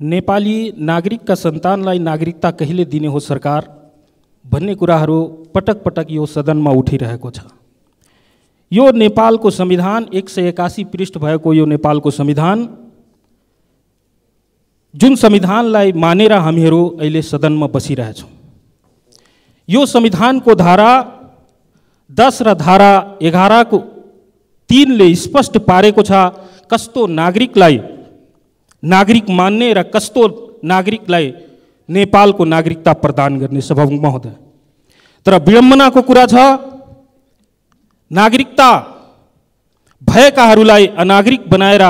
नेपाली नागरिकका सन्तानलाई नागरिकता कहिले दिने हो सरकार भन्ने कुराहरू पटक पटक यो सदनमा उठिरहेको छ यो नेपालको संविधान एक सय एकासी पृष्ठ भएको यो नेपालको संविधान जुन संविधानलाई मानेर हामीहरू अहिले सदनमा बसिरहेछौँ यो संविधानको धारा दस र धारा एघारको तिनले स्पष्ट पारेको छ कस्तो नागरिकलाई नागरिक मान्ने र कस्तो नागरिकलाई नेपालको नागरिकता प्रदान गर्ने सभामुख महोदय तर विडम्बनाको कुरा छ नागरिकता भएकाहरूलाई अनागरिक बनाएर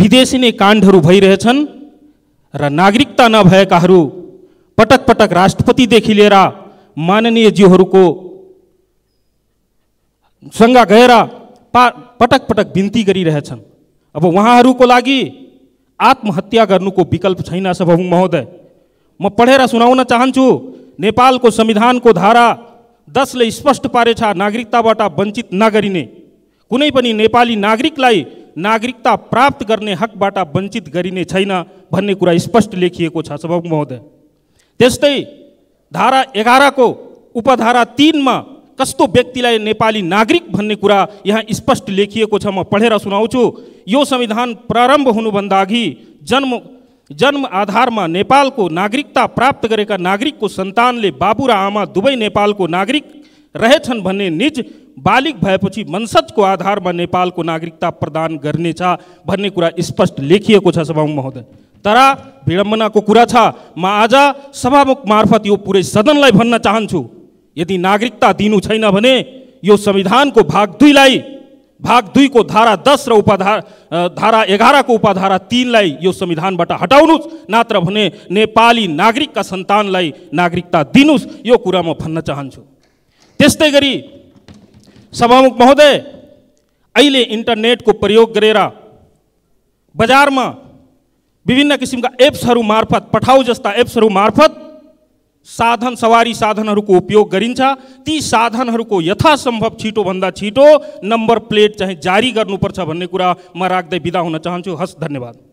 विदेशी नै काण्डहरू भइरहेछन् र नागरिकता नभएकाहरू पटक पटक राष्ट्रपतिदेखि लिएर रा, जीवहरूको सँग गएर पा पटक पटक बिन्ती गरिरहेछन् अब उहाँहरूको लागि आत्महत्या गर्नुको विकल्प छैन सभामुख महोदय म पढेर सुनाउन चाहन्छु नेपालको संविधानको धारा दसले स्पष्ट पारेछ नागरिकताबाट वञ्चित नगरिने कुनै पनि नेपाली नागरिकलाई नागरिकता प्राप्त गर्ने हकबाट वञ्चित गरिने छैन भन्ने कुरा स्पष्ट लेखिएको छ सभामुख महोदय त्यस्तै धारा एघारको उपधारा तिनमा कस्तो व्यक्तिलाई नेपाली नागरिक भन्ने कुरा यहाँ स्पष्ट लेखिएको छ म पढेर सुनाउँछु यो संविधान प्रारम्भ हुनुभन्दा अघि जन्म जन्म आधारमा नेपालको नागरिकता प्राप्त गरेका नागरिकको सन्तानले बाबु र आमा दुवै नेपालको नागरिक रहेछन् भन्ने निज बालिक भएपछि मनसदको आधारमा नेपालको नागरिकता प्रदान गर्नेछ भन्ने कुरा स्पष्ट लेखिएको छ सभामुख महोदय तर विडम्बनाको कुरा छ म आज सभामुख मार्फत यो पुरै सदनलाई भन्न चाहन्छु यदि नागरिकता दिनु छैन भने यो संविधानको भाग दुईलाई भाग दुईको धारा दस र उपाधार धारा एघारको उपाधारा तिनलाई यो संविधानबाट हटाउनुहोस् नत्र भने नेपाली नागरिकका सन्तानलाई नागरिकता दिनुहोस् यो कुरा म भन्न चाहन्छु त्यस्तै गरी सभामुख महोदय अहिले इन्टरनेटको प्रयोग गरेर बजारमा विभिन्न किसिमका एप्सहरू मार्फत पठाउ जस्ता एप्सहरू मार्फत साधन सवारी साधनहरूको उपयोग गरिन्छ ती साधनहरूको यथासम्भव छिटोभन्दा छिटो नम्बर प्लेट चाहिँ जारी गर्नुपर्छ भन्ने कुरा म राख्दै बिदा हुन चाहन्छु हस् धन्यवाद